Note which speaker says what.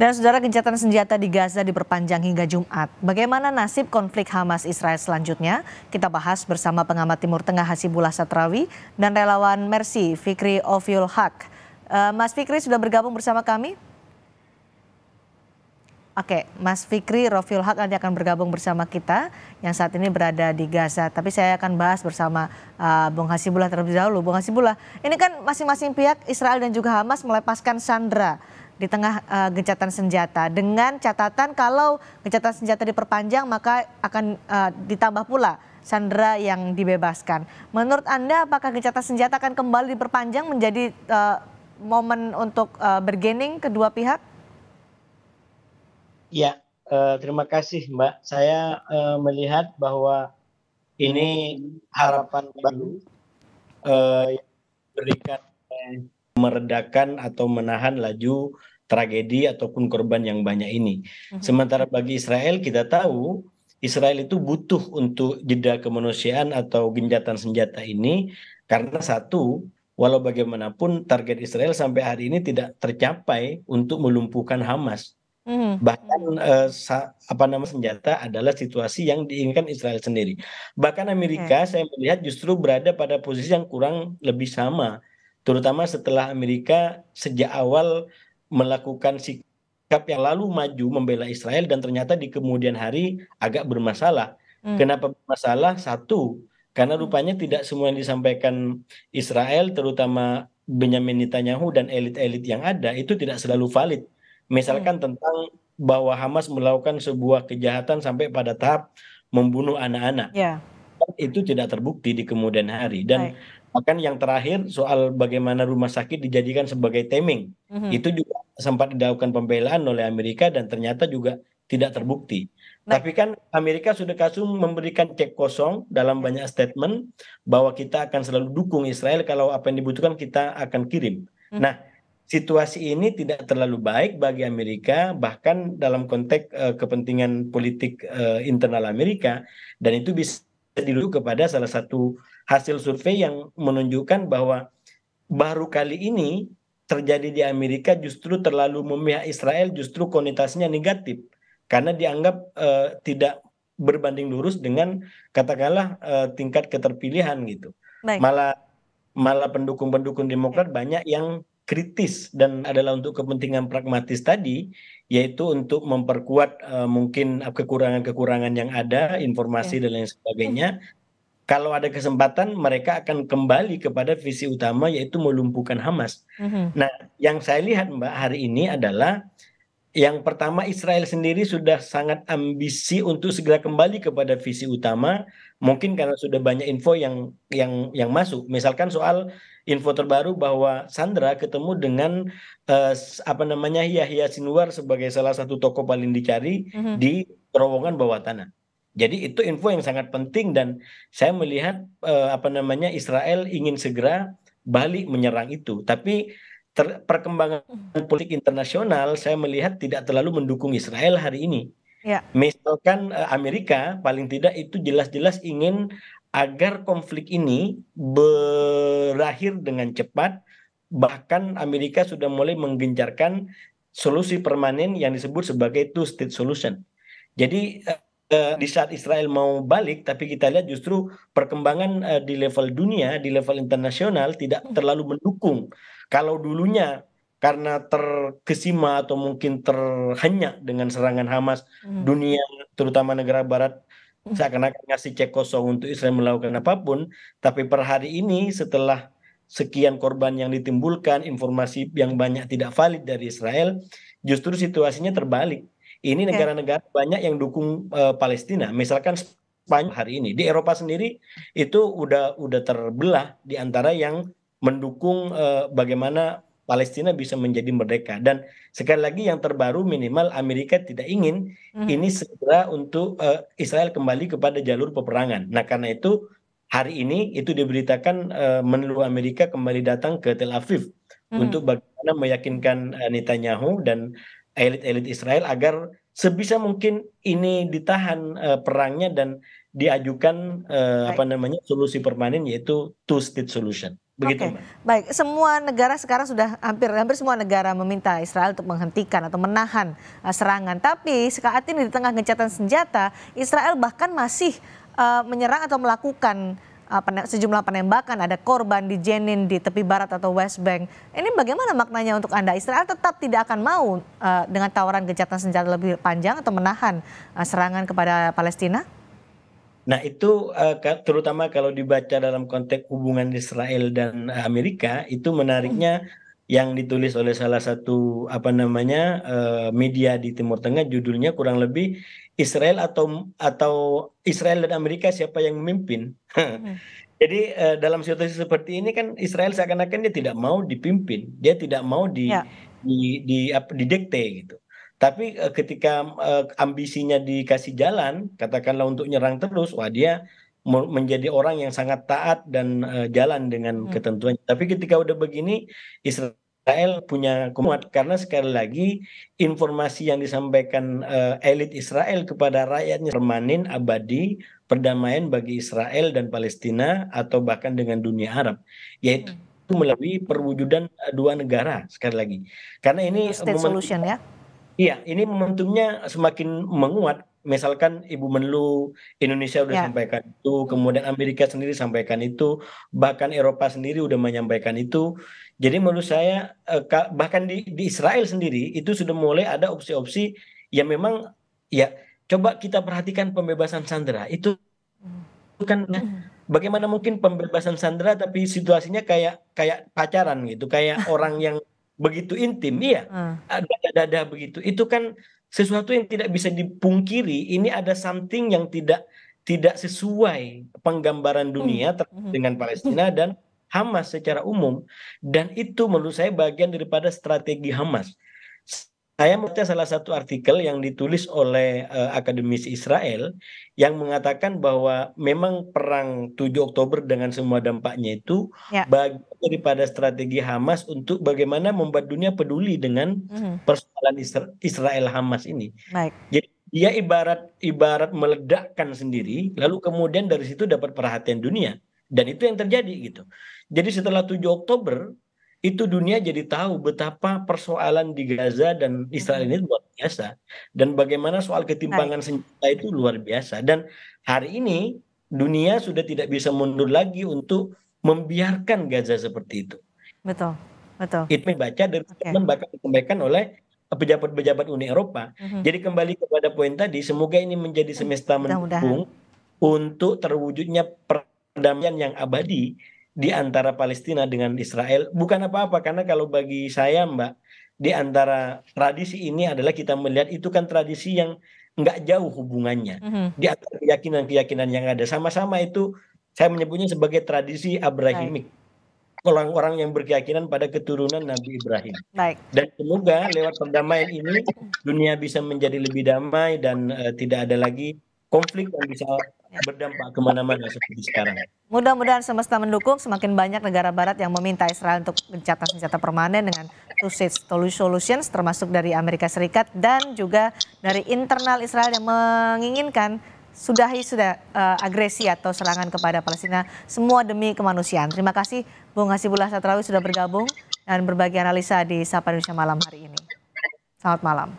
Speaker 1: Dan saudara gencatan senjata di Gaza diperpanjang hingga Jumat. Bagaimana nasib konflik Hamas Israel selanjutnya? Kita bahas bersama pengamat Timur Tengah Hasibullah Satrawi dan relawan Mercy Fikri Oviul Haq. Eh, Mas Fikri sudah bergabung bersama kami? Oke, Mas Fikri Rofiul Haq nanti akan bergabung bersama kita yang saat ini berada di Gaza. Tapi saya akan bahas bersama uh, Bung Hasibullah terlebih dahulu. Bung Hasibullah, ini kan masing-masing pihak Israel dan juga Hamas melepaskan Sandra di tengah uh, gencatan senjata dengan catatan kalau gencatan senjata diperpanjang maka akan uh, ditambah pula sandera yang dibebaskan. Menurut Anda apakah gencatan senjata akan kembali diperpanjang menjadi uh, momen untuk uh, bergening kedua pihak?
Speaker 2: Ya, uh, terima kasih Mbak. Saya uh, melihat bahwa
Speaker 1: ini
Speaker 2: harapan baru uh, yang diberikan meredakan atau menahan laju tragedi ataupun korban yang banyak ini. Mhm. Sementara bagi Israel kita tahu Israel itu butuh untuk jeda kemanusiaan atau genjatan senjata ini karena satu walau bagaimanapun target Israel sampai hari ini tidak tercapai untuk melumpuhkan Hamas. Mm. Bahkan eh, sa, apa nama senjata adalah situasi yang diinginkan Israel sendiri. Bahkan Amerika okay. saya melihat justru berada pada posisi yang kurang lebih sama, terutama setelah Amerika sejak awal melakukan sikap yang lalu maju membela Israel dan ternyata di kemudian hari agak bermasalah. Hmm. Kenapa bermasalah? Satu, karena hmm. rupanya tidak semua yang disampaikan Israel terutama Benjamin Netanyahu dan elit-elit yang ada itu tidak selalu valid. Misalkan hmm. tentang bahwa Hamas melakukan sebuah kejahatan sampai pada tahap membunuh anak-anak. Yeah. Itu tidak terbukti di kemudian hari dan right. Bahkan yang terakhir soal bagaimana rumah sakit dijadikan sebagai teming. Mm-hmm. Itu juga sempat dilakukan pembelaan oleh Amerika dan ternyata juga tidak terbukti. Nah. Tapi kan Amerika sudah kasum memberikan cek kosong dalam ya. banyak statement bahwa kita akan selalu dukung Israel kalau apa yang dibutuhkan kita akan kirim. Mm-hmm. Nah, situasi ini tidak terlalu baik bagi Amerika bahkan dalam konteks uh, kepentingan politik uh, internal Amerika dan itu bisa dirujuk kepada salah satu hasil survei yang menunjukkan bahwa baru kali ini terjadi di Amerika justru terlalu memihak Israel justru konotasinya negatif karena dianggap eh, tidak berbanding lurus dengan katakanlah eh, tingkat keterpilihan gitu. Baik. Malah malah pendukung-pendukung Demokrat banyak yang kritis dan adalah untuk kepentingan pragmatis tadi yaitu untuk memperkuat uh, mungkin kekurangan-kekurangan yang ada, informasi yeah. dan lain sebagainya kalau ada kesempatan mereka akan kembali kepada visi utama yaitu melumpuhkan Hamas. Mm-hmm. Nah, yang saya lihat Mbak hari ini adalah yang pertama Israel sendiri sudah sangat ambisi untuk segera kembali kepada visi utama, mungkin karena sudah banyak info yang yang yang masuk. Misalkan soal info terbaru bahwa Sandra ketemu dengan eh, apa namanya Yahya Sinwar sebagai salah satu tokoh paling dicari mm-hmm. di terowongan bawah tanah. Jadi itu info yang sangat penting dan saya melihat eh, apa namanya Israel ingin segera balik menyerang itu. Tapi perkembangan hmm. politik internasional saya melihat tidak terlalu mendukung Israel hari ini. Ya. Misalkan eh, Amerika paling tidak itu jelas-jelas ingin agar konflik ini berakhir dengan cepat. Bahkan Amerika sudah mulai menggencarkan solusi permanen yang disebut sebagai two-state solution. Jadi eh, Eh, di saat israel mau balik tapi kita lihat justru perkembangan eh, di level dunia di level internasional tidak hmm. terlalu mendukung kalau dulunya karena terkesima atau mungkin terhenyak dengan serangan Hamas hmm. dunia terutama negara barat hmm. seakan-akan ngasih cek kosong untuk Israel melakukan apapun tapi per hari ini setelah sekian korban yang ditimbulkan informasi yang banyak tidak valid dari Israel justru situasinya terbalik ini negara-negara banyak yang dukung eh, Palestina misalkan Spanyol hari ini di Eropa sendiri itu udah udah terbelah di antara yang mendukung eh, bagaimana Palestina bisa menjadi merdeka dan sekali lagi yang terbaru minimal Amerika tidak ingin mm-hmm. ini segera untuk uh, Israel kembali kepada jalur peperangan. Nah karena itu hari ini itu diberitakan uh, menlu Amerika kembali datang ke Tel Aviv mm-hmm. untuk bagaimana meyakinkan uh, Netanyahu dan elit-elit Israel agar sebisa mungkin ini ditahan uh, perangnya dan diajukan uh, apa namanya solusi permanen yaitu two state solution. Begitu, okay.
Speaker 1: Baik, semua negara sekarang sudah hampir hampir semua negara meminta Israel untuk menghentikan atau menahan eh, serangan. Tapi saat ini di tengah gencatan senjata, Israel bahkan masih uh, menyerang atau melakukan Ah, sejumlah penembakan, ada korban di Jenin di tepi barat atau West Bank. Ini bagaimana maknanya untuk Anda? Israel tetap tidak akan mau uh, dengan tawaran gencatan senjata lebih panjang atau menahan uh, serangan kepada Palestina?
Speaker 2: Nah itu uh, terutama kalau dibaca dalam konteks hubungan Israel dan Amerika itu menariknya hmm yang ditulis oleh salah satu apa namanya eh, media di Timur Tengah judulnya kurang lebih Israel atau atau Israel dan Amerika siapa yang memimpin. Hmm. Jadi eh, dalam situasi seperti ini kan Israel seakan-akan dia tidak mau dipimpin, dia tidak mau di ya. di di apa didikte gitu. Tapi eh, ketika ambisinya dikasih jalan, katakanlah untuk nyerang terus, wah dia menjadi orang yang sangat taat dan uh, jalan dengan hmm. ketentuan. Tapi ketika udah begini Israel Israel punya kuat karena sekali lagi informasi yang disampaikan uh, elit Israel kepada rakyatnya permanen abadi perdamaian bagi Israel dan Palestina atau bahkan dengan dunia Arab yaitu hmm. melalui perwujudan eh, dua negara sekali lagi karena ini solution ya Iya, ini momentumnya semakin menguat misalkan Ibu Menlu Indonesia sudah ya. sampaikan itu, kemudian Amerika sendiri sampaikan itu, bahkan Eropa sendiri sudah menyampaikan itu. Jadi menurut saya eh, bahkan di, di Israel sendiri itu sudah mulai ada opsi-opsi yang memang ya coba kita perhatikan pembebasan Sandra itu hmm. kan hmm. bagaimana mungkin pembebasan Sandra tapi situasinya kayak kayak pacaran gitu, kayak orang yang begitu intim, iya, hmm. ada dada begitu. Itu kan sesuatu yang tidak bisa dipungkiri ini ada something yang tidak tidak sesuai penggambaran hmm. dunia hmm. dengan Palestina dan Hamas secara umum dan itu menurut saya bagian daripada strategi Hamas saya membaca salah satu artikel yang ditulis oleh uh, eh, akademisi Israel yang mengatakan bahwa memang perang 7 Oktober dengan semua dampaknya itu ya. bagian daripada strategi Hamas untuk bagaimana membuat dunia peduli dengan hmm. persoalan Isra Israel Hamas ini. Baik. Jadi dia ibarat ibarat meledakkan sendiri lalu kemudian dari situ dapat perhatian dunia dan itu yang terjadi gitu. Jadi setelah 7 Oktober itu dunia jadi tahu betapa persoalan di Gaza dan Israel ini luar biasa dan bagaimana soal ketimpangan senjata itu luar biasa dan hari ini dunia sudah tidak bisa mundur lagi untuk membiarkan Gaza seperti itu.
Speaker 1: Betul, betul.
Speaker 2: Itu membaca dan okay. bahkan disampaikan oleh pejabat-pejabat Uni Eropa. Mm -hmm. Jadi kembali kepada poin tadi, semoga ini menjadi iya, semesta mendukung untuk terwujudnya perdamaian yang abadi di antara Palestina dengan Israel bukan apa-apa karena kalau bagi saya Mbak di antara tradisi ini adalah kita melihat itu kan tradisi yang nggak jauh hubungannya mm-hmm. di antara keyakinan-keyakinan yang ada sama-sama itu saya menyebutnya sebagai tradisi Abrahamik orang-orang yang berkeyakinan pada keturunan Nabi Ibrahim. Baik. Dan semoga lewat perdamaian ini dunia bisa menjadi lebih damai dan uh, tidak ada lagi konflik yang bisa berdampak kemana-mana seperti sekarang.
Speaker 1: Mudah-mudahan semesta mendukung semakin banyak negara barat yang meminta Israel untuk mencatat senjata permanen dengan two-state solutions termasuk dari Amerika Serikat dan juga dari internal Israel yang menginginkan sudahi sudah uh, agresi atau serangan kepada Palestina semua demi kemanusiaan. Terima kasih Bung Hasibullah Satrawi sudah bergabung dan berbagi analisa di Sapa Indonesia malam hari ini. Selamat malam.